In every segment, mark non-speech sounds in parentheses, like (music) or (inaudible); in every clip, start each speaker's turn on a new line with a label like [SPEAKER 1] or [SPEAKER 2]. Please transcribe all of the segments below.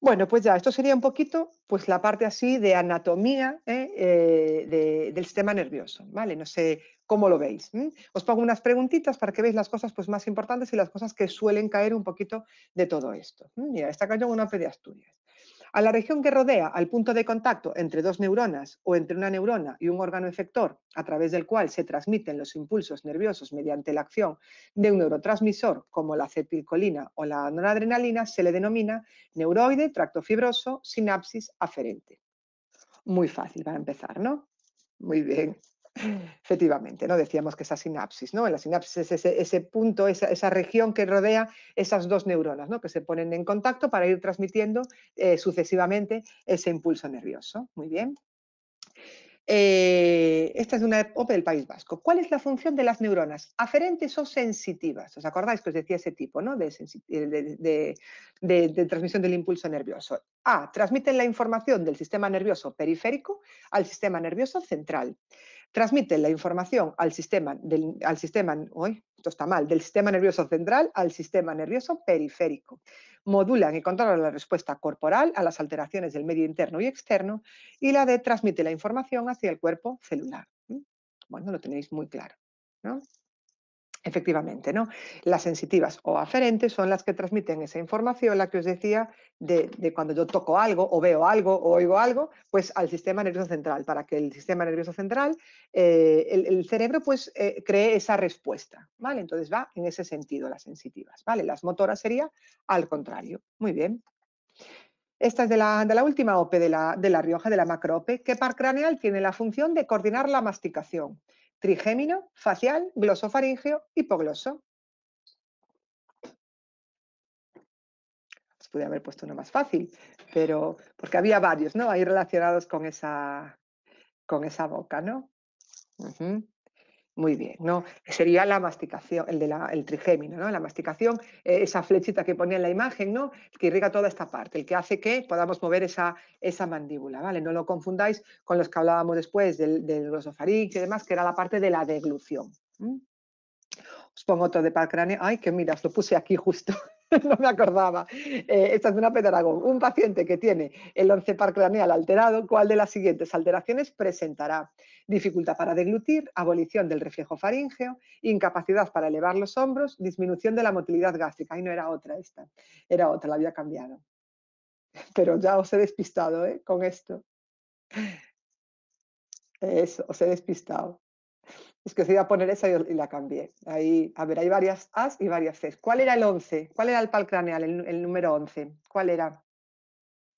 [SPEAKER 1] Bueno, pues ya, esto sería un poquito pues la parte así de anatomía ¿eh? Eh, del sistema nervioso, ¿vale? No sé cómo lo veis. Os pongo unas preguntitas para que veáis las cosas pues, más importantes y las cosas que suelen caer un poquito de todo esto. Mira, está cayendo una P de Asturias. A la región que rodea al punto de contacto entre dos neuronas o entre una neurona y un órgano efector a través del cual se transmiten los impulsos nerviosos mediante la acción de un neurotransmisor como la acetilcolina o la noradrenalina se le denomina neuroide, tracto fibroso, sinapsis aferente. Muy fácil para empezar, ¿no? Muy bien. Mm. Efectivamente, ¿no? Decíamos que esa sinapsis, ¿no? La sinapsis es ese, punto, esa, esa, región que rodea esas dos neuronas, ¿no? Que se ponen en contacto para ir transmitiendo eh, sucesivamente ese impulso nervioso. Muy bien. Eh, esta es una OPE del País Vasco. ¿Cuál es la función de las neuronas? Aferentes o sensitivas. ¿Os acordáis que os decía ese tipo ¿no? de, de, transmisión del impulso nervioso? A. Transmiten la información del sistema nervioso periférico al sistema nervioso central transmiten la información al sistema, del, al sistema, esto está mal, del sistema nervioso central al sistema nervioso periférico. Modulan y controlan la respuesta corporal a las alteraciones del medio interno y externo y la D transmite la información hacia el cuerpo celular. Bueno, lo tenéis muy claro. ¿no? Efectivamente, ¿no? Las sensitivas o aferentes son las que transmiten esa información, la que os decía, de, cuando yo toco algo o veo algo o oigo algo, pues al sistema nervioso central, para que el sistema nervioso central, eh, el, cerebro pues eh, cree esa respuesta, ¿vale? Entonces va en ese sentido las sensitivas, ¿vale? Las motoras sería al contrario. Muy bien. Esta es de la, última OPE de la, de la Rioja, de la macrope, que par craneal tiene la función de coordinar la masticación trigémino, facial, glosofaringeo, hipogloso. Os pude haber puesto uno más fácil, pero porque había varios, ¿no? Ahí relacionados con esa, con esa boca, ¿no? Muy bien, ¿no? Sería la masticación, el, de el trigémino, ¿no? La masticación, eh, esa flechita que ponía en la imagen, ¿no? que irriga toda esta parte, el que hace que podamos mover esa, esa mandíbula, ¿vale? No lo confundáis con los que hablábamos después del, del y demás, que era la parte de la deglución. Os pongo otro de par Ay, que mira, os lo puse aquí justo. (laughs) no me acordaba. Eh, esta es de una Pedragón. Un paciente que tiene el once craneal alterado, ¿cuál de las siguientes alteraciones presentará? Dificultad para deglutir, abolición del reflejo faríngeo, incapacidad para elevar los hombros, disminución de la motilidad gástrica. Ahí no era otra esta, era otra, la había cambiado. Pero ya os he despistado ¿eh? con esto. Eso, os he despistado. Es que os iba a poner esa y la cambié. Ahí, a ver, hay varias As y varias Cs. ¿Cuál era el 11? ¿Cuál era el pal craneal, el, el número 11? ¿Cuál era?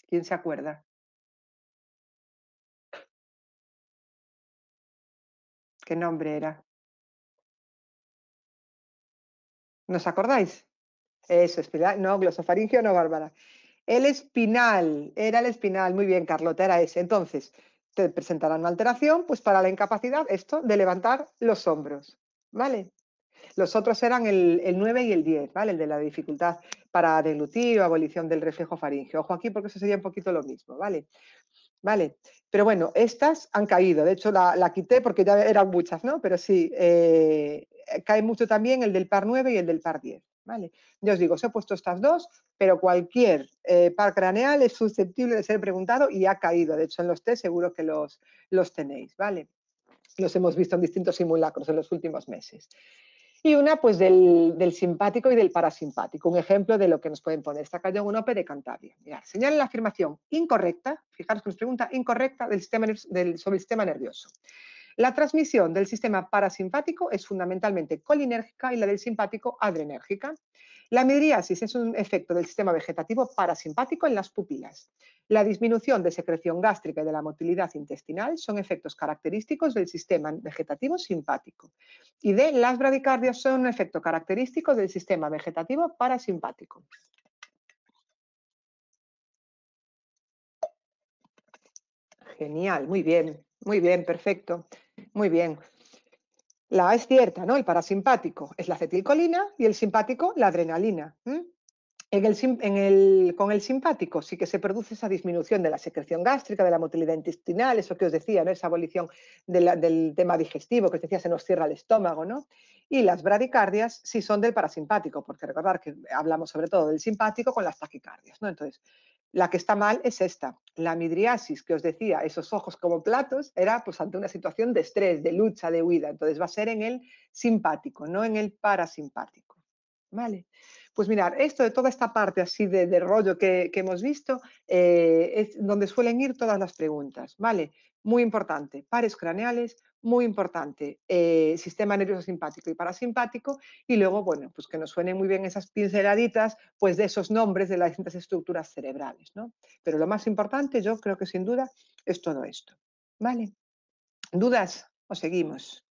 [SPEAKER 1] ¿Quién se acuerda? ¿Qué nombre era? ¿Nos acordáis? Eso, espinal. No, glosofaringio no, Bárbara. El espinal, era el espinal. Muy bien, Carlota, era ese. Entonces, te presentarán una alteración, pues para la incapacidad, esto, de levantar los hombros, ¿vale? Los otros eran el, 9 y el 10, ¿vale? El de la dificultad para deglutir o abolición del reflejo faringeo. Ojo aquí porque eso sería un poquito lo mismo, ¿vale? Vale, pero bueno, estas han caído, de hecho la, quité porque ya eran muchas, ¿no? Pero sí, eh, cae mucho también el del par 9 y el del par 10, ¿vale? Yo os digo, os he puesto estas dos pero cualquier eh, par craneal es susceptible de ser preguntado y ha caído. De hecho, en los test seguro que los, los tenéis, ¿vale? Los hemos visto en distintos simulacros en los últimos meses. Y una, pues, del, simpático y del parasimpático. Un ejemplo de lo que nos pueden poner. Está cayó un OPE de Cantabria. Mirad, la afirmación incorrecta, fijaros que nos pregunta incorrecta del sistema, del, sobre el sistema nervioso. La transmisión del sistema parasimpático es fundamentalmente colinérgica y la del simpático adrenérgica. La midriasis es un efecto del sistema vegetativo parasimpático en las pupilas. La disminución de secreción gástrica y de la motilidad intestinal son efectos característicos del sistema vegetativo simpático. Y de las bradicardias son un efecto característico del sistema vegetativo parasimpático. Genial, muy bien, muy bien, perfecto, muy bien. La es cierta, ¿no? El parasimpático es la acetilcolina y el simpático la adrenalina. En el, con el simpático sí que se produce esa disminución de la secreción gástrica, de la motilidad intestinal, eso que os decía, ¿no? esa abolición del tema digestivo, que os decía, se nos cierra el estómago, ¿no? Y las bradicardias sí son del parasimpático, porque recordar que hablamos sobre todo del simpático con las taquicardias, ¿no? Entonces, la que está mal es esta. La midriasis que os decía, esos ojos como platos, era pues ante una situación de estrés, de lucha, de huida. Entonces va a ser en el simpático, no en el parasimpático. ¿Vale? Pues mirar, esto de toda esta parte así de, rollo que, hemos visto eh, es donde suelen ir todas las preguntas, ¿vale? Muy importante, pares craneales, muy importante, eh, sistema nervioso simpático y parasimpático, y luego, bueno, pues que nos suenen muy bien esas pinceladitas, pues de esos nombres de las distintas estructuras cerebrales, ¿no? Pero lo más importante, yo creo que sin duda, es todo esto, ¿vale? ¿Dudas o seguimos?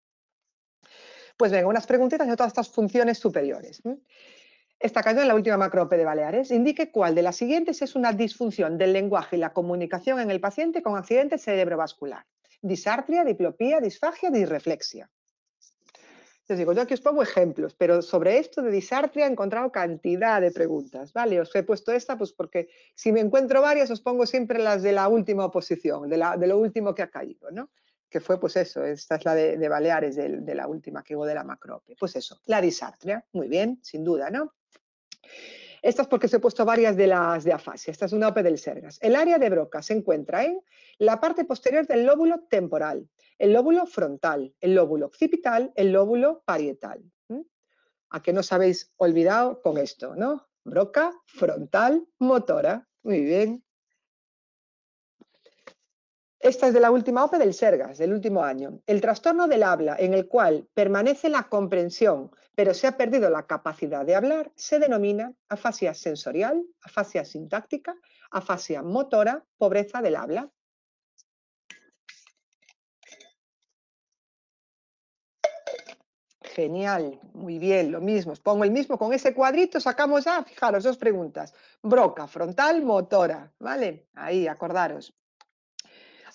[SPEAKER 1] Pues venga, unas preguntitas de todas estas funciones superiores. Esta caída en la última macrope de Baleares. Indique cuál de las siguientes es una disfunción del lenguaje y la comunicación en el paciente con accidente cerebrovascular. Disartria, diplopía, disfagia, disreflexia. Les digo, yo aquí os pongo ejemplos, pero sobre esto de disartria he encontrado cantidad de preguntas, ¿vale? Os he puesto esta pues porque si me encuentro varias os pongo siempre las de la última oposición, de, lo último que ha caído, ¿no? Que fue pues eso, esta es la de, Baleares, de, de, la última que hubo de la macrope. Pues eso, la disartria, muy bien, sin duda, ¿no? Estas es porque os he puesto varias de las de afasia. Esta es una OPE del Sergas. El área de Broca se encuentra en la parte posterior del lóbulo temporal, el lóbulo frontal, el lóbulo occipital, el lóbulo parietal. ¿A que no os habéis olvidado con esto, no? Broca, frontal, motora. Muy bien. Esta es de la última OPE del Sergas, del último año. El trastorno del habla, en el cual permanece la comprensión, pero se ha perdido la capacidad de hablar, se denomina afasia sensorial, afasia sintáctica, afasia motora, pobreza del habla. Genial, muy bien, lo mismo. Os pongo el mismo con ese cuadrito, sacamos ya, ah, fijaros, dos preguntas. Broca, frontal, motora, ¿vale? Ahí, acordaros.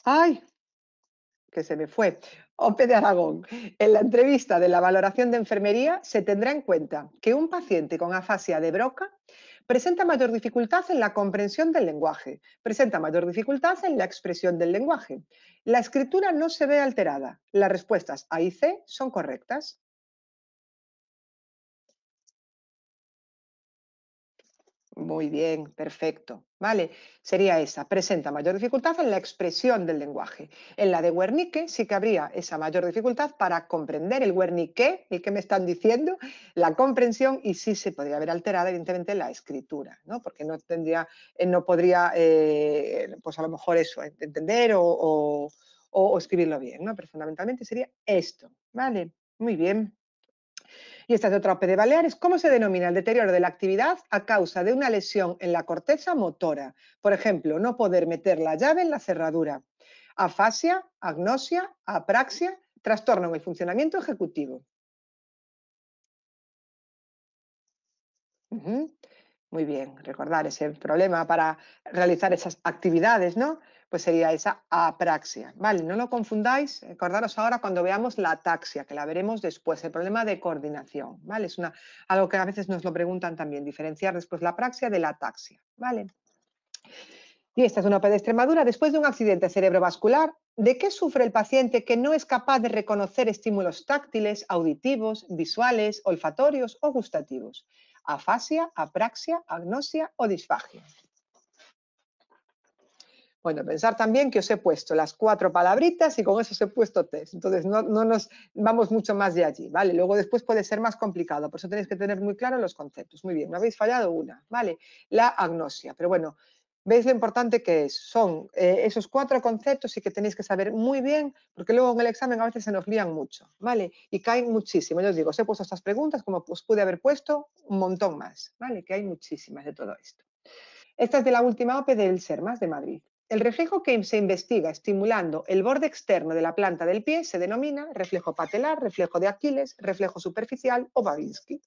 [SPEAKER 1] ¡Ay! que se me fue, Ope de Aragón. En la entrevista de la valoración de enfermería se tendrá en cuenta que un paciente con afasia de Broca presenta mayor dificultad en la comprensión del lenguaje, presenta mayor dificultad en la expresión del lenguaje. La escritura no se ve alterada, las respuestas A y C son correctas. Muy bien, perfecto. Vale, sería esa. Presenta mayor dificultad en la expresión del lenguaje. En la de Wernicke sí que habría esa mayor dificultad para comprender el guernique, el que me están diciendo, la comprensión y sí se podría haber alterado evidentemente la escritura, ¿no? Porque no tendría, eh, no podría, eh, pues a lo mejor eso, entender o, o escribirlo bien, ¿no? Pero fundamentalmente sería esto. Vale, muy bien. Y esta es otra de Baleares. ¿Cómo se denomina el deterioro de la actividad a causa de una lesión en la corteza motora? Por ejemplo, no poder meter la llave en la cerradura. Afasia, agnosia, apraxia, trastorno en el funcionamiento ejecutivo. Muy bien, recordar ese problema para realizar esas actividades, ¿no? pues sería esa apraxia. Vale, no lo confundáis, acordaros ahora cuando veamos la ataxia, que la veremos después, el problema de coordinación, ¿vale? Es una, algo que a veces nos lo preguntan también, diferenciar después la apraxia de la ataxia, ¿vale? Y esta es una OP Extremadura. Después de un accidente cerebrovascular, ¿de qué sufre el paciente que no es capaz de reconocer estímulos táctiles, auditivos, visuales, olfatorios o gustativos? Afasia, apraxia, agnosia o disfagia. Bueno, pensar también que os he puesto las cuatro palabritas y con eso os he puesto test. Entonces, no, nos vamos mucho más de allí, ¿vale? Luego después puede ser más complicado, por eso tenéis que tener muy claros los conceptos. Muy bien, no habéis fallado una, ¿vale? La agnosia, pero bueno, ¿Veis lo importante que es? Son eh, esos cuatro conceptos y que tenéis que saber muy bien, porque luego en el examen a veces se nos lían mucho, ¿vale? Y caen muchísimo. Yo os digo, os he puesto estas preguntas, como os pude haber puesto, un montón más, ¿vale? Que hay muchísimas de todo esto. Esta es de la última OPE del SERMAS de Madrid. El reflejo que se investiga estimulando el borde externo de la planta del pie se denomina reflejo patelar, reflejo de Aquiles, reflejo superficial o Babinski.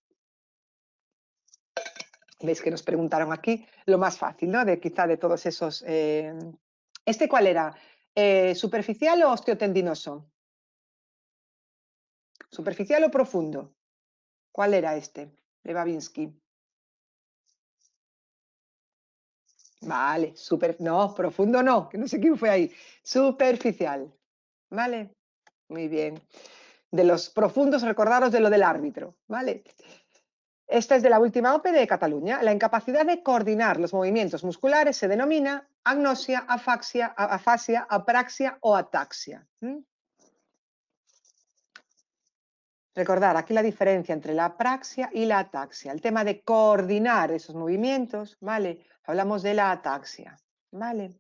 [SPEAKER 1] Veis que nos preguntaron aquí lo más fácil, ¿no? De quizá de todos esos. Eh, ¿Este cuál era? Eh, ¿Superficial o osteotendinoso? ¿Superficial o profundo? ¿Cuál era este de Babinski? Vale, super, no, profundo no, que no sé quién fue ahí. Superficial. Vale, muy bien. De los profundos, recordaros de lo del árbitro, ¿vale? Esta es de la última OPE de Cataluña. La incapacidad de coordinar los movimientos musculares se denomina agnosia, afaxia, afasia, apraxia o ataxia. Recordar aquí la diferencia entre la praxia y la ataxia, el tema de coordinar esos movimientos, ¿vale? Hablamos de la ataxia, ¿vale?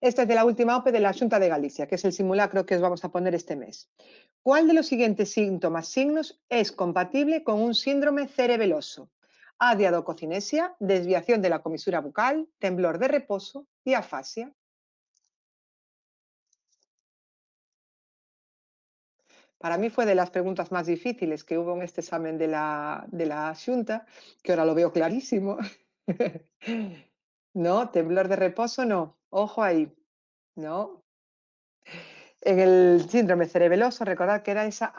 [SPEAKER 1] Esta es de la última OPE de la Junta de Galicia, que es el simulacro que os vamos a poner este mes. ¿Cuál de los siguientes síntomas, signos, es compatible con un síndrome cerebeloso? A. desviación de la comisura bucal, temblor de reposo, y afasia, Para mí fue de las preguntas más difíciles que hubo en este examen de la, de Junta, que ahora lo veo clarísimo. (laughs) no, temblor de reposo no, ojo ahí, no. En el síndrome cerebeloso, recordad que era esa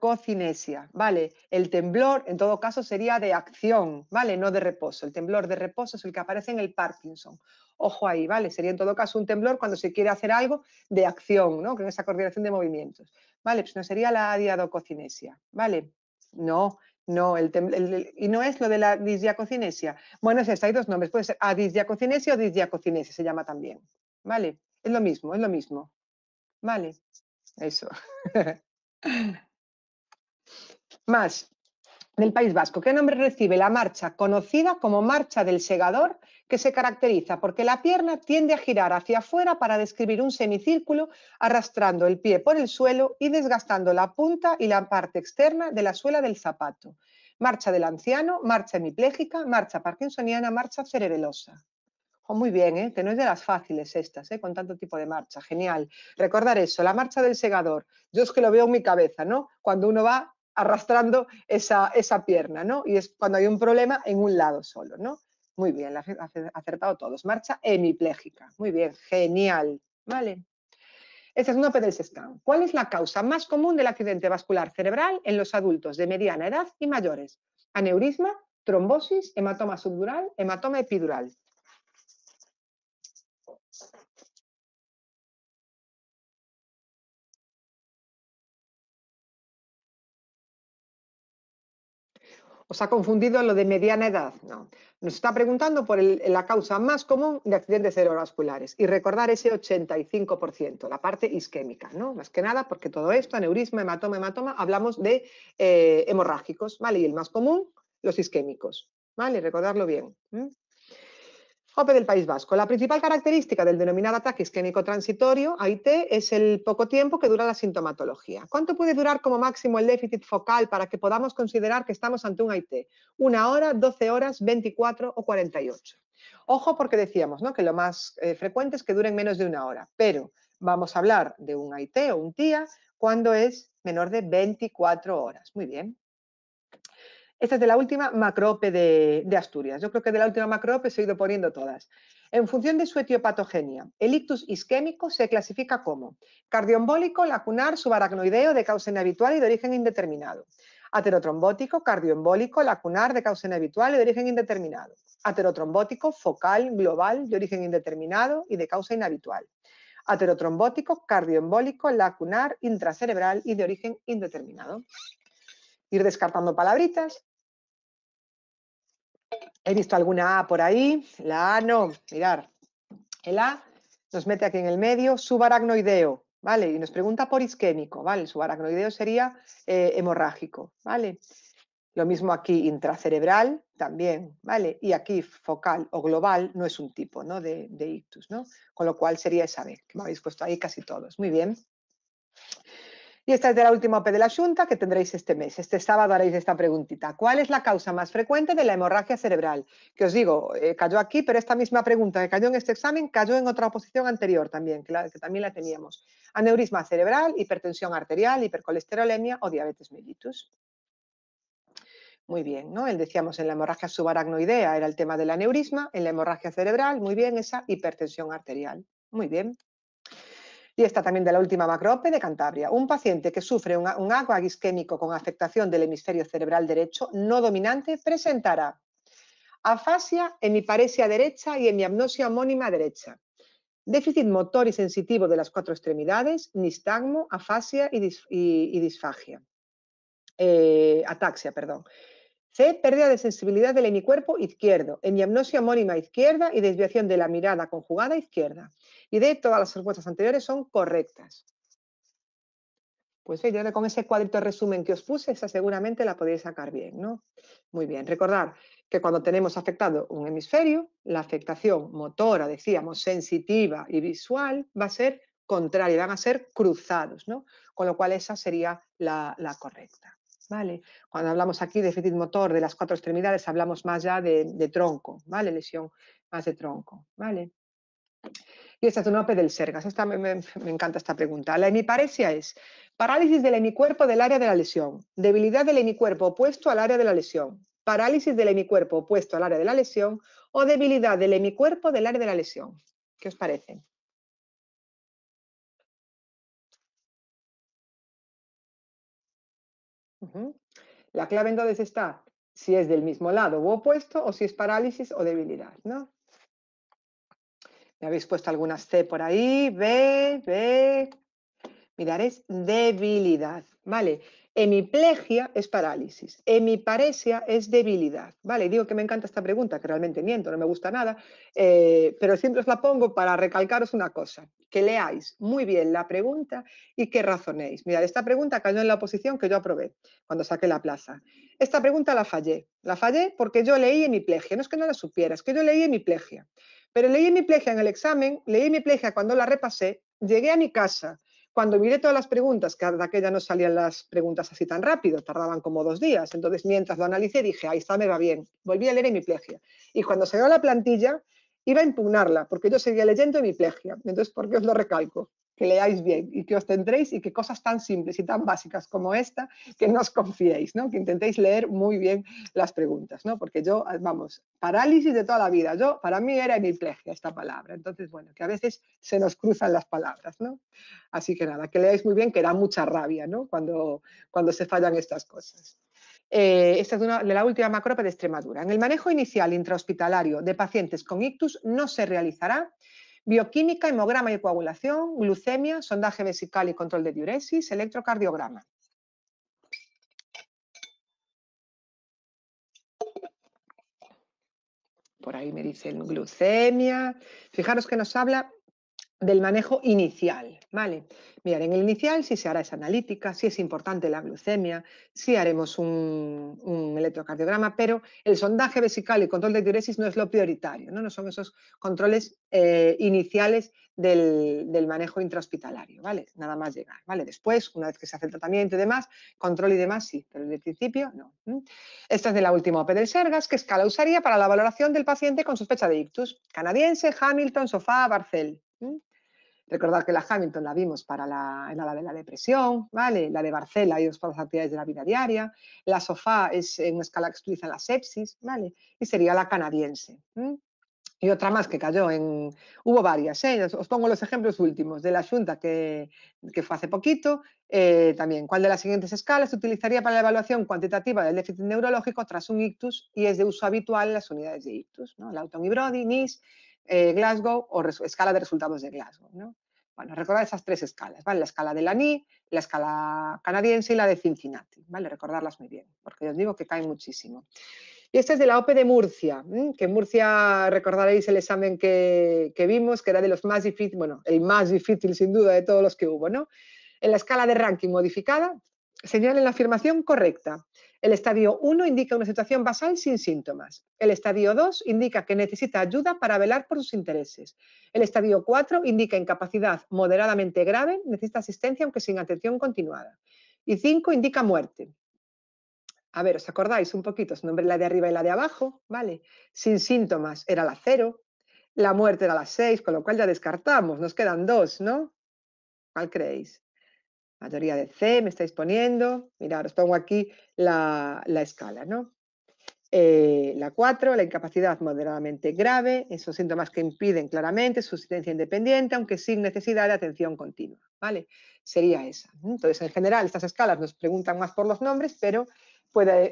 [SPEAKER 1] cocinesia, ¿vale? El temblor, en todo caso, sería de acción, ¿vale? No de reposo. El temblor de reposo es el que aparece en el Parkinson. Ojo ahí, ¿vale? Sería en todo caso un temblor cuando se quiere hacer algo de acción, ¿no? Con esa coordinación de movimientos. ¿Vale? Pues no sería la cocinesia, ¿vale? No, no, el, y no es lo de la disdiacocinesia. Bueno, es esta, hay dos nombres, puede ser adisdiacocinesia o disdiacocinesia, se llama también, ¿vale? Es lo mismo, es lo mismo. Vale, eso. (laughs) Más, del País Vasco. ¿Qué nombre recibe la marcha conocida como marcha del segador que se caracteriza porque la pierna tiende a girar hacia afuera para describir un semicírculo arrastrando el pie por el suelo y desgastando la punta y la parte externa de la suela del zapato? Marcha del anciano, marcha hemipléjica, marcha parkinsoniana, marcha cerebelosa. Oh, muy bien, ¿eh? que no es de las fáciles estas, ¿eh? con tanto tipo de marcha. Genial. Recordar eso, la marcha del segador. Yo es que lo veo en mi cabeza, ¿no? Cuando uno va arrastrando esa, pierna, ¿no? Y es cuando hay un problema en un lado solo, ¿no? Muy bien, acertado todos. Marcha hemipléjica. Muy bien, genial. Vale. Esta es una P del scan. ¿Cuál es la causa más común del accidente vascular cerebral en los adultos de mediana edad y mayores? Aneurisma, trombosis, hematoma subdural, hematoma epidural. Os ha confundido lo de mediana edad, no. Nos está preguntando por la causa más común de accidentes cerebrovasculares y recordar ese 85%, la parte isquémica, ¿no? Más que nada porque todo esto, aneurisma, hematoma, hematoma, hablamos de eh, hemorrágicos, ¿vale? Y el más común, los isquémicos, ¿vale? Recordarlo bien. OPE del País Vasco. La principal característica del denominado ataque isquémico transitorio, AIT, es el poco tiempo que dura la sintomatología. ¿Cuánto puede durar como máximo el déficit focal para que podamos considerar que estamos ante un AIT? ¿Una hora, doce horas, veinticuatro o cuarenta y ocho. Ojo porque decíamos ¿no? que lo más eh, frecuente es que duren menos de una hora, pero vamos a hablar de un AIT o un TIA cuando es menor de veinticuatro horas. Muy bien. Esta es de la última macroope de, Asturias. Yo creo que de la última macroope se he ido poniendo todas. En función de su etiopatogenia, el ictus isquémico se clasifica como cardiombólico, lacunar, subaracnoideo, de causa inhabitual y de origen indeterminado. Aterotrombótico, cardioembólico, lacunar, de causa inhabitual y de origen indeterminado. Aterotrombótico, focal, global, de origen indeterminado y de causa inhabitual. Aterotrombótico, cardioembólico, lacunar, intracerebral y de origen indeterminado ir descartando palabritas. He visto alguna A por ahí, la A no, mirar. El A nos mete aquí en el medio, subaracnoideo, ¿vale? Y nos pregunta por isquémico, ¿vale? subaracnoideo sería eh, hemorrágico, ¿vale? Lo mismo aquí intracerebral también, ¿vale? Y aquí focal o global no es un tipo ¿no? de, de ictus, ¿no? Con lo cual sería esa B, que me habéis puesto ahí casi todos. Muy bien. Y esta es de la última OP de la Junta que tendréis este mes. Este sábado haréis esta preguntita. ¿Cuál es la causa más frecuente de la hemorragia cerebral? Que os digo, eh, cayó aquí, pero esta misma pregunta que cayó en este examen cayó en otra oposición anterior también, que, que también la teníamos. Aneurisma cerebral, hipertensión arterial, hipercolesterolemia o diabetes mellitus. Muy bien, ¿no? El decíamos en la hemorragia subaracnoidea era el tema del aneurisma, en la hemorragia cerebral, muy bien, esa hipertensión arterial. Muy bien. Y esta también de la última macrope de Cantabria. Un paciente que sufre un, agua isquémico con afectación del hemisferio cerebral derecho no dominante presentará afasia, hemiparesia derecha y hemiapnosia homónima derecha. Déficit motor y sensitivo de las cuatro extremidades, nistagmo, afasia y, disfagia. Eh, ataxia, perdón. C. Pérdida de sensibilidad del hemicuerpo izquierdo, hemiamnosia homónima izquierda y desviación de la mirada conjugada izquierda. Y de Todas las respuestas anteriores son correctas. Pues ya con ese cuadrito resumen que os puse, esa seguramente la podéis sacar bien, ¿no? Muy bien, Recordar que cuando tenemos afectado un hemisferio, la afectación motora, decíamos, sensitiva y visual va a ser contraria, van a ser cruzados, ¿no? Con lo cual esa sería la correcta. ¿vale? Cuando hablamos aquí de déficit motor de las cuatro extremidades, hablamos más ya de, tronco, ¿vale? Lesión más de tronco, ¿vale? Y esta es una OPE del SERGAS. Esta, me, encanta esta pregunta. La hemiparesia es parálisis del hemicuerpo del área de la lesión, debilidad del hemicuerpo opuesto al área de la lesión, parálisis del hemicuerpo opuesto al área de la lesión o debilidad del hemicuerpo del área de la lesión. ¿Qué os parece? La clave entonces está si es del mismo lado u opuesto o si es parálisis o debilidad, ¿no? Me habéis puesto algunas C por ahí, B, B. Mirar, es debilidad, ¿vale? Hemiplegia es parálisis, hemiparesia es debilidad. Vale, digo que me encanta esta pregunta, que realmente miento, no me gusta nada, eh, pero siempre os la pongo para recalcaros una cosa, que leáis muy bien la pregunta y que razonéis. Mirad, esta pregunta cayó en la oposición que yo aprobé cuando saqué la plaza. Esta pregunta la fallé, la fallé porque yo leí hemiplegia, no es que no la supiera, es que yo leí hemiplegia. Pero leí hemiplegia en el examen, leí hemiplegia cuando la repasé, llegué a mi casa, cuando miré todas las preguntas, que de aquella no salían las preguntas así tan rápido, tardaban como dos días. Entonces, mientras lo analicé, dije, ahí está, me va bien. Volví a leer plegia. Y cuando salió la plantilla, iba a impugnarla, porque yo seguía leyendo plegia, Entonces, ¿por qué os lo recalco? que leáis bien y que os tendréis y que cosas tan simples y tan básicas como esta, que nos os confiéis, ¿no? que intentéis leer muy bien las preguntas, ¿no? porque yo, ah, vamos, parálisis de toda la vida, yo, para mí era hemiplegia esta palabra, entonces bueno, que a veces se nos cruzan las palabras, ¿no? así que nada, que leáis muy bien, que da mucha rabia ¿no? cuando, cuando se fallan estas cosas. Eh, esta es de la última macropa de Extremadura. En el manejo inicial intrahospitalario de pacientes con ictus no se realizará Bioquímica, hemograma y coagulación, glucemia, sondaje vesical y control de diuresis, electrocardiograma. Por ahí me dicen glucemia. Fijaros que nos habla del manejo inicial, ¿vale? Mirar en el inicial si se hará esa analítica, si es importante la glucemia, si haremos un, electrocardiograma, pero el sondaje vesical y control de diuresis no es lo prioritario, no, no son esos controles eh, iniciales del, manejo intrahospitalario, ¿vale? Nada más llegar, ¿vale? Después, una vez que se hace el tratamiento y demás, control y demás sí, pero en el principio no. Esta es de la última OP del Sergas, que escala usaría para la valoración del paciente con sospecha de ictus. Canadiense, Hamilton, Sofá, Barcel. Recordad que la Hamilton la vimos para la, de la depresión, ¿vale? La de Barcela y para las actividades de la vida diaria. La sofá es una escala que se utiliza en la sepsis, ¿vale? Y sería la canadiense. y otra más que cayó en... Hubo varias, ¿eh? os pongo los ejemplos últimos de la Junta que, que fue hace poquito. Eh, también, ¿cuál de las siguientes escalas se utilizaría para la evaluación cuantitativa del déficit neurológico tras un ictus y es de uso habitual en las unidades de ictus? ¿no? Lauton y Brody, NIS, eh, Glasgow o escala de resultados de Glasgow. ¿no? Bueno, recordar esas tres escalas, ¿vale? La escala de la NI, la escala canadiense y la de Cincinnati, ¿vale? Recordarlas muy bien, porque os digo que caen muchísimo. Y esta es de la OPE de Murcia, que en Murcia recordaréis el examen que, que, vimos, que era de los más difíciles, bueno, el más difícil sin duda de todos los que hubo, ¿no? En la escala de ranking modificada, señalen la afirmación correcta. El estadio 1 indica una situación basal sin síntomas. El estadio 2 indica que necesita ayuda para velar por sus intereses. El estadio 4 indica incapacidad moderadamente grave, necesita asistencia aunque sin atención continuada. Y 5 indica muerte. A ver, ¿os acordáis un poquito? nombre la de arriba y la de abajo, ¿vale? Sin síntomas era la 0, la muerte era la 6, con lo cual ya descartamos, nos quedan dos, ¿no? ¿Cuál creéis? la teoría de C me estáis poniendo, mirad, os pongo aquí la, escala, ¿no? Eh, la 4, la incapacidad moderadamente grave, esos síntomas que impiden claramente su subsistencia independiente, aunque sin necesidad de atención continua, ¿vale? Sería esa. Entonces, en general, estas escalas nos preguntan más por los nombres, pero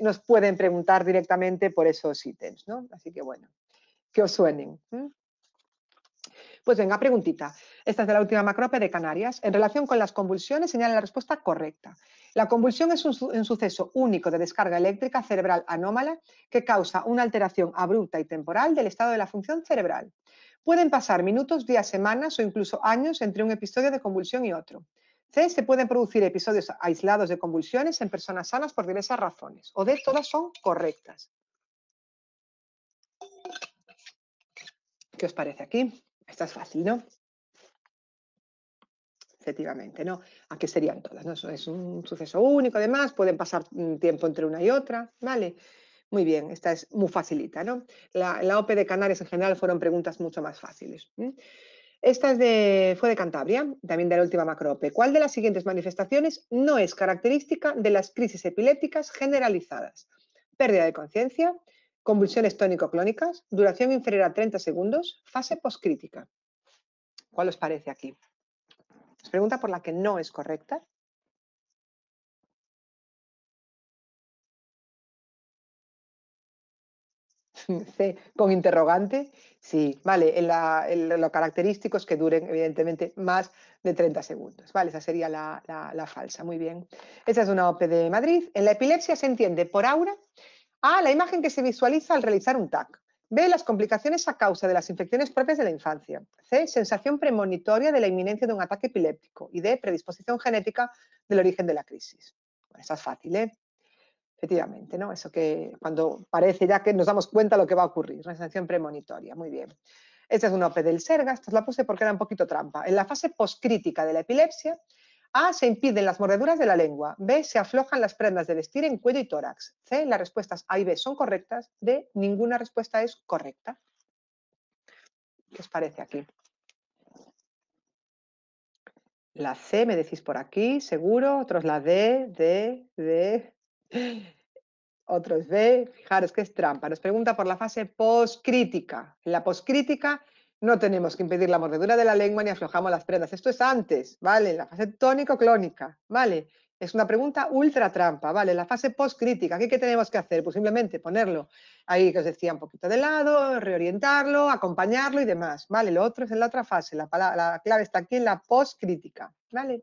[SPEAKER 1] nos pueden preguntar directamente por esos ítems, ¿no? Así que, bueno, que os suenen. Pues venga, preguntita. Esta es de la última macrope de Canarias. En relación con las convulsiones, señala la respuesta correcta. La convulsión es un, suceso único de descarga eléctrica cerebral anómala que causa una alteración abrupta y temporal del estado de la función cerebral. Pueden pasar minutos, días, semanas o incluso años entre un episodio de convulsión y otro. C. Se pueden producir episodios aislados de convulsiones en personas sanas por diversas razones. O D. Todas son correctas. ¿Qué os parece aquí? Esta es fácil, ¿no? Efectivamente, ¿no? ¿A qué serían todas, ¿no? Es un suceso único, además, pueden pasar mm, tiempo entre una y otra, ¿vale? Muy bien, esta es muy facilita, ¿no? La, OP OPE de Canarias en general fueron preguntas mucho más fáciles. Esta de, fue de Cantabria, también de la última macro OP. ¿Cuál de las siguientes manifestaciones no es característica de las crisis epilépticas generalizadas? Pérdida de conciencia, convulsiones tónico-clónicas, duración inferior a 30 segundos, fase poscrítica. ¿Cuál os parece aquí? pregunta por la que no es correcta. (laughs) C, con interrogante. Sí, vale, en lo característico es que duren evidentemente más de 30 segundos. Vale, esa sería la, falsa, muy bien. Esa es una OPE de Madrid. En la epilepsia se entiende por aura a. Ah, la imagen que se visualiza al realizar un TAC. B. Las complicaciones a causa de las infecciones propias de la infancia. C. Sensación premonitoria de la inminencia de un ataque epiléptico. Y D. Predisposición genética del origen de la crisis. Bueno, esa es fácil, ¿eh? Efectivamente, ¿no? Eso que cuando parece ya que nos damos cuenta lo que va a ocurrir. Una sensación premonitoria, muy bien. Esta es una OP del SERGA, esta la puse porque era un poquito trampa. En la fase postcrítica de la epilepsia, a. Se impiden las mordeduras de la lengua. B. Se aflojan las prendas de vestir en cuello y tórax. C. Las respuestas A y B son correctas. D. Ninguna respuesta es correcta. ¿Qué os parece aquí? La C me decís por aquí, seguro. Otros la D, D, D. Otros B. Fijaros que es trampa. Nos pregunta por la fase poscrítica. En la poscrítica no tenemos que impedir la mordedura de la lengua ni aflojamos las prendas. Esto es antes, ¿vale? La fase tónico-clónica, ¿vale? Es una pregunta ultra trampa, ¿vale? La fase postcrítica, ¿qué, ¿qué tenemos que hacer? Pues simplemente ponerlo ahí, que os decía, un poquito de lado, reorientarlo, acompañarlo y demás, ¿vale? Lo otro es en la otra fase, la, clave está aquí en la postcrítica, ¿vale?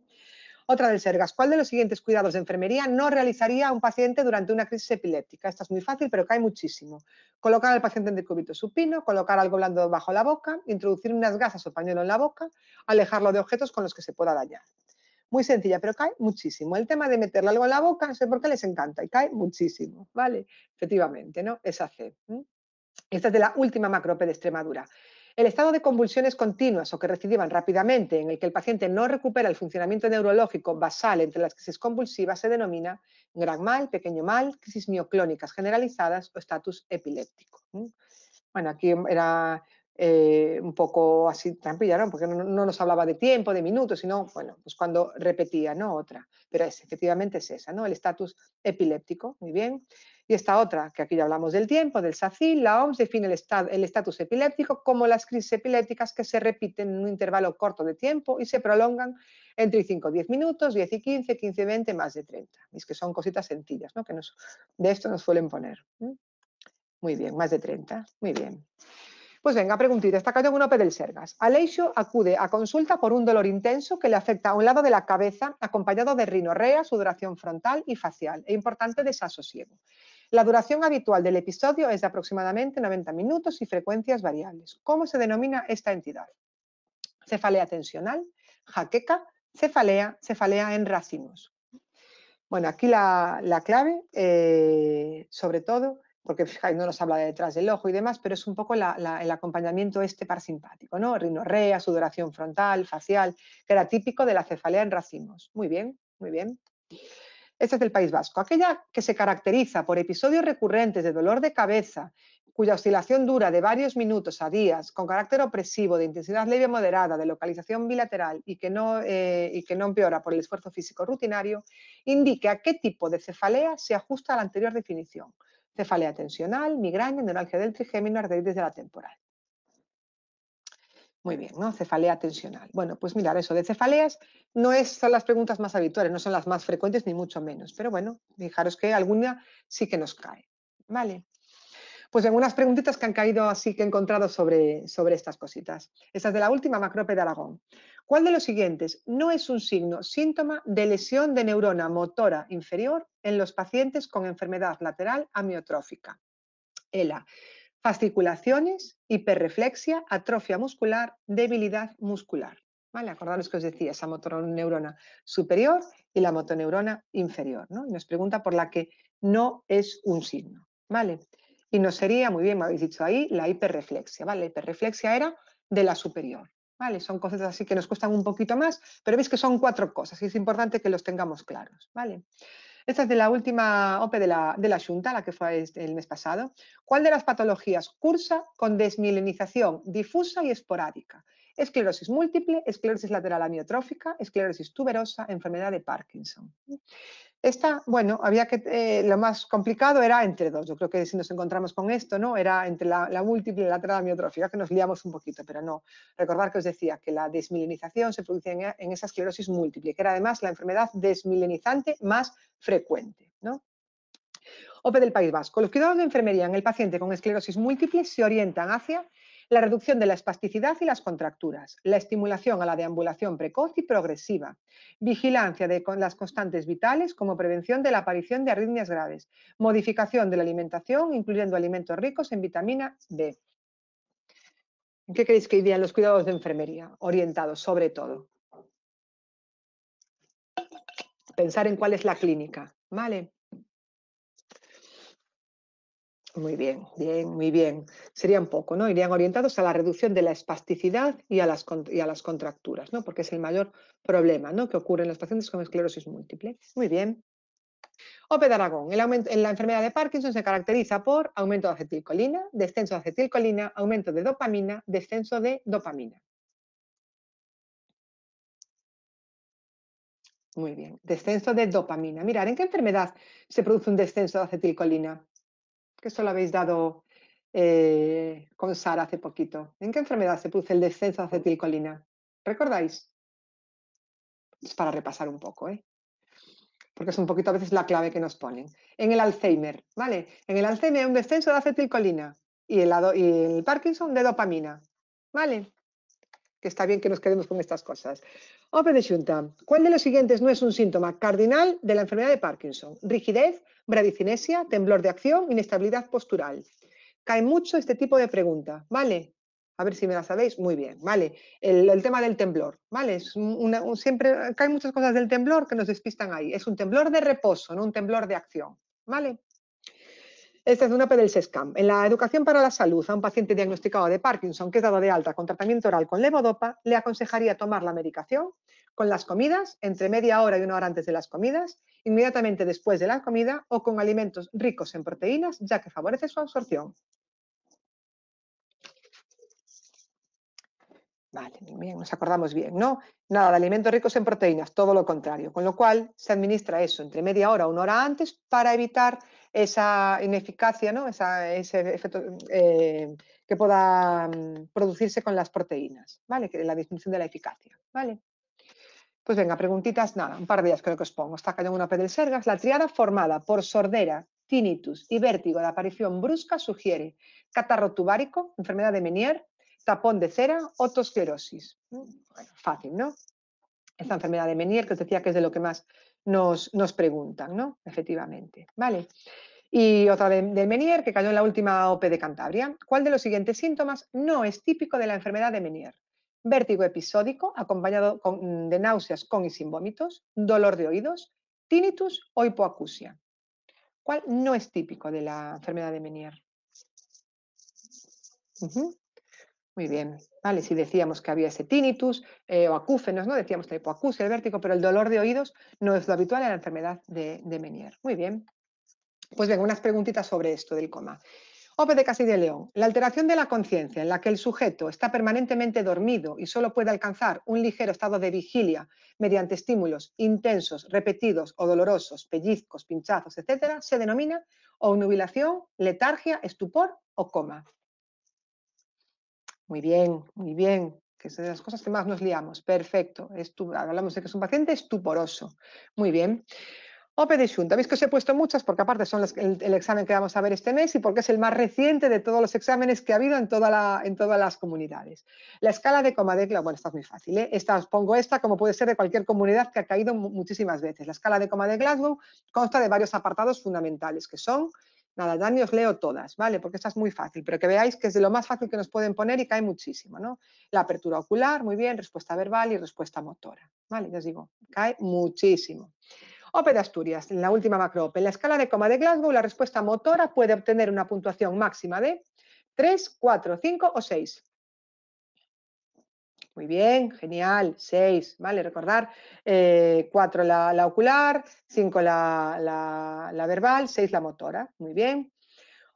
[SPEAKER 1] Otra del Sergas. ¿Cuál de los siguientes cuidados de enfermería no realizaría un paciente durante una crisis epiléptica? Esta es muy fácil, pero cae muchísimo. Colocar al paciente en decúbito supino, colocar algo blando bajo la boca, introducir unas gasas o pañuelo en la boca, alejarlo de objetos con los que se pueda dañar. Muy sencilla, pero cae muchísimo. El tema de meterle algo en la boca, no sé por qué les encanta, y cae muchísimo, ¿vale? Efectivamente, ¿no? Esa C. Esta es de la última macrope de Extremadura. El estado de convulsiones continuas o que recidivan rápidamente, en el que el paciente no recupera el funcionamiento neurológico basal entre las crisis convulsivas, se denomina gran mal, pequeño mal, crisis mioclónicas generalizadas o estatus epiléptico. Bueno, aquí era eh, un poco así trampillaron, porque no, nos hablaba de tiempo, de minutos, sino, bueno, pues cuando repetía, ¿no? Otra, pero es, efectivamente es esa, ¿no? El estatus epiléptico, muy bien. Y esta otra, que aquí ya hablamos del tiempo, del SACIL, la OMS define el estatus epiléptico como las crisis epilépticas que se repiten en un intervalo corto de tiempo y se prolongan entre 5 y 10 minutos, 10 y 15, 15 y 20, más de 30. Es que son cositas sencillas, ¿no? Que de esto nos suelen poner. ¿eh? Muy bien, más de 30. Muy bien. Pues venga, preguntita, está cayendo un OPE del Sergas. Aleixo acude a consulta por un dolor intenso que le afecta a un lado de la cabeza, acompañado de rinorrea, sudoración frontal y facial, e importante desasosiego. La duración habitual del episodio es de aproximadamente 90 minutos y frecuencias variables. ¿Cómo se denomina esta entidad? Cefalea tensional, jaqueca, cefalea, cefalea en racimos. Bueno, aquí la, clave, eh, sobre todo, porque fijáis, (laughs) no nos habla de detrás del ojo y demás, pero es un poco el acompañamiento este parasimpático, ¿no? Rinorrea, sudoración frontal, facial, que era típico de la cefalea en racimos. Muy bien, muy bien. Este es del País Vasco. Aquella que se caracteriza por episodios recurrentes de dolor de cabeza, cuya oscilación dura de varios minutos a días, con carácter opresivo, de intensidad leve o moderada, de localización bilateral y que, no, eh, y que no empeora por el esfuerzo físico rutinario, indica a qué tipo de cefalea se ajusta a la anterior definición. Cefalea tensional, migraña, neuralgia del trigémino, arteritis de la temporal. Muy bien, ¿no? Cefalea tensional. Bueno, pues mirar eso de cefaleas no es, son las preguntas más habituales, no son las más frecuentes ni mucho menos, pero bueno, fijaros que alguna sí que nos cae. Vale. Pues algunas preguntitas que han caído así que he encontrado sobre, sobre estas cositas. estas de la última macrope de Aragón. ¿Cuál de los siguientes no es un signo, síntoma de lesión de neurona motora inferior en los pacientes con enfermedad lateral amiotrófica? ELA fasciculaciones, hiperreflexia, atrofia muscular, debilidad muscular. ¿Vale? Acordaros que os decía, esa motoneurona superior y la motoneurona inferior. ¿no? nos pregunta por la que no es un signo. ¿vale? Y nos sería, muy bien, me habéis dicho ahí, la hiperreflexia. ¿vale? La hiperreflexia era de la superior. ¿vale? Son cosas así que nos cuestan un poquito más, pero veis que son cuatro cosas y es importante que los tengamos claros. ¿vale? Esta es de la última OPE de la, de la Junta, la que fue el mes pasado. ¿Cuál de las patologías cursa con desmilenización difusa y esporádica? Esclerosis múltiple, esclerosis lateral amiotrófica, esclerosis tuberosa, enfermedad de Parkinson. Esta, bueno, había que, eh, lo más complicado era entre dos, yo creo que si nos encontramos con esto, ¿no? Era entre la, múltiple y la lateral que nos liamos un poquito, pero no. Recordar que os decía que la desmilenización se producía en, esa esclerosis múltiple, que era además la enfermedad desmilenizante más frecuente, ¿no? OPE del País Vasco. Los cuidados de enfermería en el paciente con esclerosis múltiple se orientan hacia la reducción de la espasticidad y las contracturas, la estimulación a la deambulación precoz y progresiva, vigilancia de las constantes vitales como prevención de la aparición de arritmias graves, modificación de la alimentación, incluyendo alimentos ricos en vitamina B. ¿Qué creéis que irían los cuidados de enfermería? Orientados, sobre todo. Pensar en cuál es la clínica, ¿vale? Muy bien, bien, muy bien. Serían poco, ¿no? Irían orientados a la reducción de la espasticidad y a las, contracturas, ¿no? Porque es el mayor problema, ¿no? Que ocurre en los pacientes con esclerosis múltiple. Muy bien. Ope de Aragón. en la enfermedad de Parkinson se caracteriza por aumento de acetilcolina, descenso de acetilcolina, aumento de dopamina, descenso de dopamina. Muy bien, descenso de dopamina. Mirar, ¿en qué enfermedad se produce un descenso de acetilcolina? que lo habéis dado eh, con Sara hace poquito. ¿En qué enfermedad se produce el descenso de acetilcolina? ¿Recordáis? Es para repasar un poco, ¿eh? porque es un poquito a veces la clave que nos ponen. En el Alzheimer, ¿vale? En el Alzheimer hay un descenso de acetilcolina y el, y el Parkinson de dopamina, ¿vale? que está bien que nos quedemos con estas cosas. Ope de Xunta. ¿Cuál de los siguientes no es un síntoma cardinal de la enfermedad de Parkinson? Rigidez, bradicinesia, temblor de acción, inestabilidad postural. Cae mucho este tipo de pregunta, ¿vale? A ver si me la sabéis. Muy bien, ¿vale? El, tema del temblor, ¿vale? siempre caen muchas cosas del temblor que nos despistan ahí. Es un temblor de reposo, no un temblor de acción, ¿vale? Esta es una del sescam En la educación para la salud a un paciente diagnosticado de Parkinson que es dado de alta con tratamiento oral con levodopa, le aconsejaría tomar la medicación con las comidas, entre media hora y una hora antes de las comidas, inmediatamente después de la comida o con alimentos ricos en proteínas, ya que favorece su absorción. Vale, bien, nos acordamos bien, ¿no? Nada de alimentos ricos en proteínas, todo lo contrario. Con lo cual, se administra eso entre media hora o una hora antes para evitar esa ineficacia, ¿no? ese efecto eh, que pueda mm, producirse con las proteínas, ¿vale? La disminución de la eficacia, ¿vale? Pues venga, preguntitas, nada, un par de días creo que os pongo. Está cayendo una P del Sergas. La triada formada por sordera, tinnitus y vértigo de aparición brusca sugiere catarro tubárico, enfermedad de Menier, tapón de cera, otosclerosis. Mm, bueno, fácil, ¿no? Esta enfermedad de Menier, que os decía que es de lo que más nos, preguntan, ¿no? Efectivamente. Vale. Y otra de, Menier, que cayó en la última OPE de Cantabria. ¿Cuál de los siguientes síntomas no es típico de la enfermedad de Menier? Vértigo episódico, acompañado mm, de náuseas con y sin vómitos, dolor de oídos, tinnitus o hipoacusia. ¿Cuál no es típico de la enfermedad de Menier? Muy bien. Si decíamos que había ese tinnitus eh, o acúfenos, ¿no? decíamos la hipoacusia, el vértigo, pero el dolor de oídos no es lo habitual en la enfermedad de, Menier. Muy bien. Pues venga, unas preguntitas sobre esto del coma. Ope de Casi de León. La alteración de la conciencia en la que el sujeto está permanentemente dormido y solo puede alcanzar un ligero estado de vigilia mediante estímulos intensos, repetidos o dolorosos, pellizcos, pinchazos, etcétera, se denomina nubilación, letargia, estupor o coma. Muy bien, muy bien, que es de las cosas que más nos liamos. Perfecto, hablamos de que es un paciente estuporoso. Muy bien. OPE de veis que os he puesto muchas porque aparte son el, examen que vamos a ver este mes y porque es el más reciente de todos los exámenes que ha habido en, toda la, en todas las comunidades. La escala de coma de Glasgow, bueno, esta es muy fácil, ¿eh? esta, os pongo esta como puede ser de cualquier comunidad que ha caído muchísimas veces. La escala de Coma de Glasgow consta de varios apartados fundamentales que son Nada, Dani, os leo todas, ¿vale? Porque esta es muy fácil, pero que veáis que es de lo más fácil que nos pueden poner y cae muchísimo, ¿no? La apertura ocular, muy bien, respuesta verbal y respuesta motora, ¿vale? Ya os digo, cae muchísimo. OPE de Asturias, en la última macro En la escala de coma de Glasgow, la respuesta motora puede obtener una puntuación máxima de 3, 4, 5 o 6. Muy bien, genial. 6, ¿vale? Recordar. 4 eh, la, ocular, 5 la, verbal, 6 la motora. Muy bien.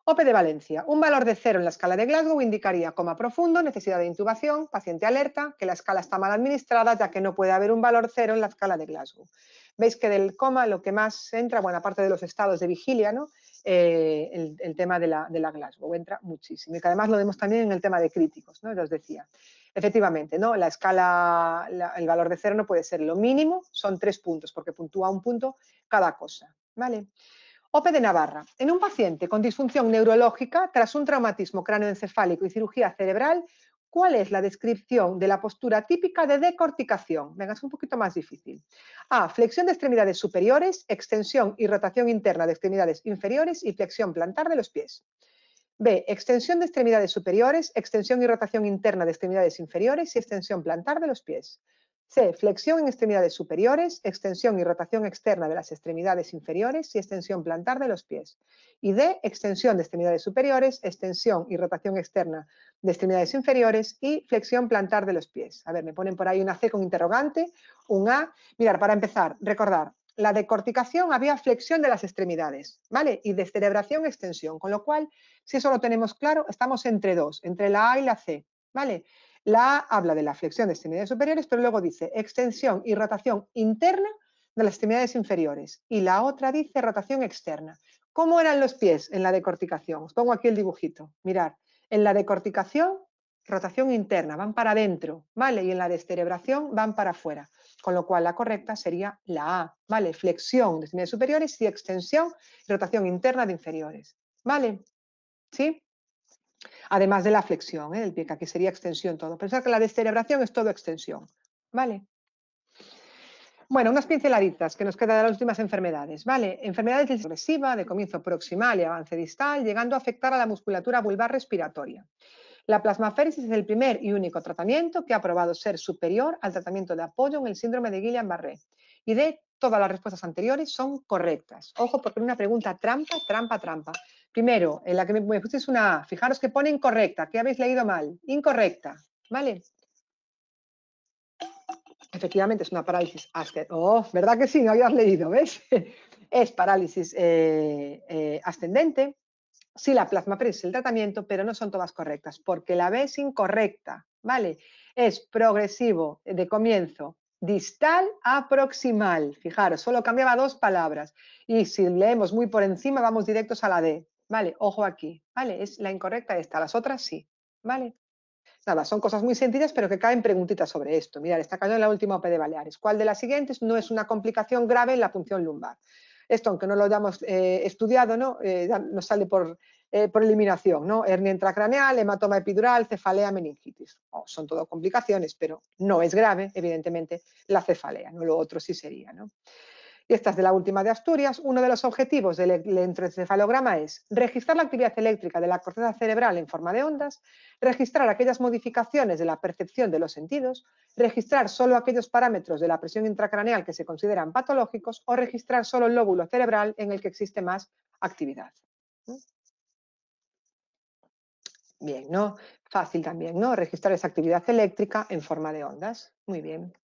[SPEAKER 1] OPE de Valencia. Un valor de cero en la escala de Glasgow indicaría coma profundo, necesidad de intubación, paciente alerta, que la escala está mal administrada ya que no puede haber un valor cero en la escala de Glasgow. Veis que del coma lo que más entra, bueno, aparte de los estados de vigilia, ¿no? Eh, el, tema de la, Glasgow, entra muchísimo. Y que además lo vemos también en el tema de críticos, ¿no? decía. Efectivamente, ¿no? La escala, el valor de cero no puede ser lo mínimo, son tres puntos, porque puntúa un punto cada cosa, ¿vale? OPE de Navarra. En un paciente con disfunción neurológica, tras un traumatismo cráneoencefálico y cirugía cerebral, ¿Cuál es la descripción de la postura típica de decorticación? Venga, es un poquito más difícil. A. Flexión de extremidades superiores, extensión y rotación interna de extremidades inferiores y flexión plantar de los pies. B. Extensión de extremidades superiores, extensión y rotación interna de extremidades inferiores y extensión plantar de los pies. C. Flexión en extremidades superiores, extensión y rotación externa de las extremidades inferiores y extensión plantar de los pies. Y D. Extensión de extremidades superiores, extensión y rotación externa de extremidades inferiores y flexión plantar de los pies. A ver, me ponen por ahí una C con interrogante, un A. Mirar, para empezar, recordar, la decorticación había flexión de las extremidades, ¿vale? Y descerebración, extensión. Con lo cual, si eso lo tenemos claro, estamos entre dos, entre la A y la C, ¿vale? La A habla de la flexión de extremidades superiores, pero luego dice extensión y rotación interna de las extremidades inferiores. Y la otra dice rotación externa. ¿Cómo eran los pies en la decorticación? Os pongo aquí el dibujito. Mirad, en la decorticación, rotación interna, van para adentro, ¿vale? Y en la descerebración van para afuera. Con lo cual la correcta sería la A, ¿vale? Flexión de extremidades superiores y extensión y rotación interna de inferiores. ¿Vale? ¿Sí? además de la flexión del ¿eh? pie, que sería extensión todo. Pensar que la descerebración es todo extensión, ¿vale? Bueno, unas pinceladitas que nos quedan de las últimas enfermedades, ¿vale? Enfermedades de de comienzo proximal y avance distal, llegando a afectar a la musculatura vulvar respiratoria. La plasmaféresis es el primer y único tratamiento que ha probado ser superior al tratamiento de apoyo en el síndrome de Guillain-Barré. Y de todas las respuestas anteriores son correctas. Ojo, porque una pregunta trampa, trampa, trampa. Primero, en la que me es una A, fijaros que pone incorrecta, que habéis leído mal, incorrecta, ¿vale? Efectivamente, es una parálisis. Oh, ¿verdad que sí? No habías leído, ¿ves? (laughs) Es parálisis eh, eh, ascendente. Sí, la plasma es el tratamiento, pero no son todas correctas, porque la B es incorrecta, ¿vale? Es progresivo de comienzo, distal a proximal. Fijaros, solo cambiaba dos palabras. Y si leemos muy por encima, vamos directos a la D. Vale, ojo aquí. Vale, es la incorrecta esta, las otras sí. Vale. Nada, son cosas muy sencillas, pero que caen preguntitas sobre esto. Mirad, está cayendo en la última OP de Baleares. ¿Cuál de las siguientes no es una complicación grave en la punción lumbar? Esto, aunque no lo hayamos eh, estudiado, ¿no? Eh, nos sale eh, por, eliminación, ¿no? Hernia intracraneal, hematoma epidural, cefalea, meningitis. Oh, son todas complicaciones, pero no es grave, evidentemente, la cefalea, ¿no? Lo otro sí sería, ¿no? Y esta es de la última de Asturias. Uno de los objetivos del e-, electroencefalograma es registrar la actividad eléctrica de la corteza cerebral en forma de ondas, registrar aquellas modificaciones de la percepción de los sentidos, registrar solo aquellos parámetros de la presión intracraneal que se consideran patológicos o registrar solo el lóbulo cerebral en el que existe más actividad. Bien, ¿no? Fácil también, ¿no? Registrar esa actividad eléctrica en forma de ondas. Muy bien.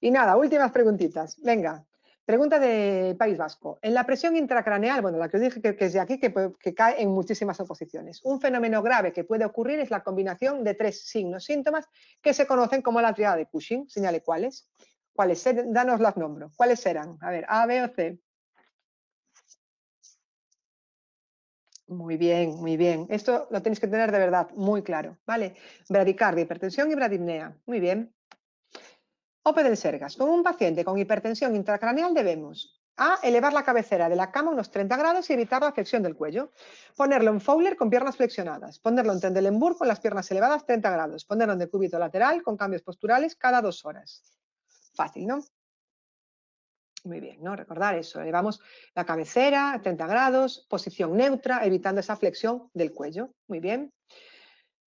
[SPEAKER 1] Y nada, últimas preguntitas. Venga, Pregunta de País Vasco. En la presión intracraneal, bueno, la que os dije que, es de aquí, que, cae en muchísimas oposiciones. Un fenómeno grave que puede ocurrir es la combinación de tres signos, síntomas, que se conocen como la triada de Cushing. Señale cuáles. ¿Cuáles? danos las nombres. ¿Cuáles eran? A ver, A, B o C. Muy bien, muy bien. Esto lo tenéis que tener de verdad muy claro, ¿vale? Bradicardia, hipertensión y bradipnea. Muy bien. OPE del Sergas. Con un paciente con hipertensión intracraneal debemos a. Elevar la cabecera de la cama unos 30 grados y evitar la flexión del cuello. Ponerlo en Fowler con piernas flexionadas. Ponerlo en Trendelenburg con las piernas elevadas 30 grados. Ponerlo en decúbito lateral con cambios posturales cada dos horas. Fácil, ¿no? Muy bien, ¿no? Recordar eso. Elevamos la cabecera a 30 grados, posición neutra, evitando esa flexión del cuello. Muy bien.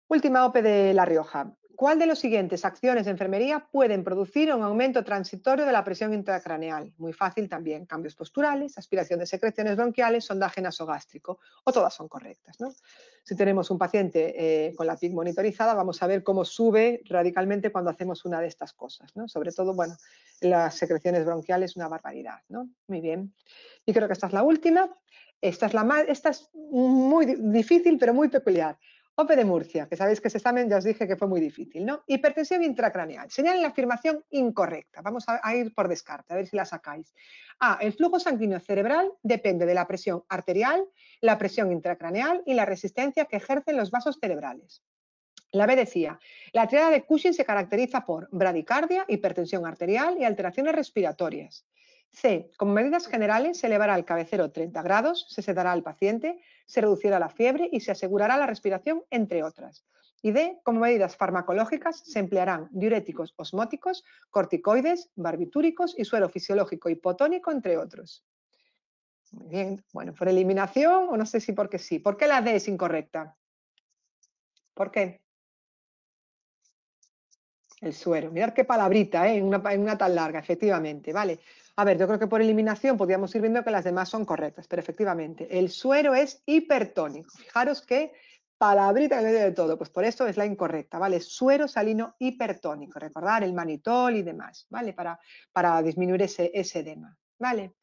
[SPEAKER 1] Última OPE de La Rioja. ¿Cuál de los siguientes acciones de enfermería pueden producir un aumento transitorio de la presión intracraneal? Muy fácil también, cambios posturales, aspiración de secreciones bronquiales, sondaje nasogástrico, o todas son correctas. Si tenemos un paciente eh, con la PIC monitorizada, vamos a ver cómo sube radicalmente cuando hacemos una de estas cosas. Sobre todo, bueno, las secreciones bronquiales, una barbaridad. ¿no? Muy bien. Y creo que esta es la última. Esta es, la más, esta es muy difícil, pero muy peculiar. OPE de Murcia, que sabéis que ese examen ya os dije que fue muy difícil, ¿no? Hipertensión intracraneal. Señalen la afirmación incorrecta. Vamos a, ir por descarte, a ver si la sacáis. A. El flujo sanguíneo cerebral depende de la presión arterial, la presión intracraneal y la resistencia que ejercen los vasos cerebrales. La B decía, la triada de Cushing se caracteriza por bradicardia, hipertensión arterial y alteraciones respiratorias. C. Como medidas generales, se elevará el cabecero 30 grados, se sedará al paciente, se reducirá la fiebre y se asegurará la respiración, entre otras. Y D. Como medidas farmacológicas, se emplearán diuréticos osmóticos, corticoides, barbitúricos y suero fisiológico hipotónico, entre otros. Muy bien, bueno, por eliminación o no sé si porque sí. ¿Por qué la D es incorrecta? ¿Por qué? El suero. Mirad qué palabrita, ¿eh? en, una, en una tan larga, efectivamente. Vale. A ver, yo creo que por eliminación podríamos ir viendo que las demás son correctas, pero efectivamente, el suero es hipertónico. Fijaros que palabrita en medio de todo, pues por eso es la incorrecta, ¿vale? Suero salino hipertónico, recordar el manitol y demás, ¿vale? Para, para disminuir ese, ese edema, ¿vale?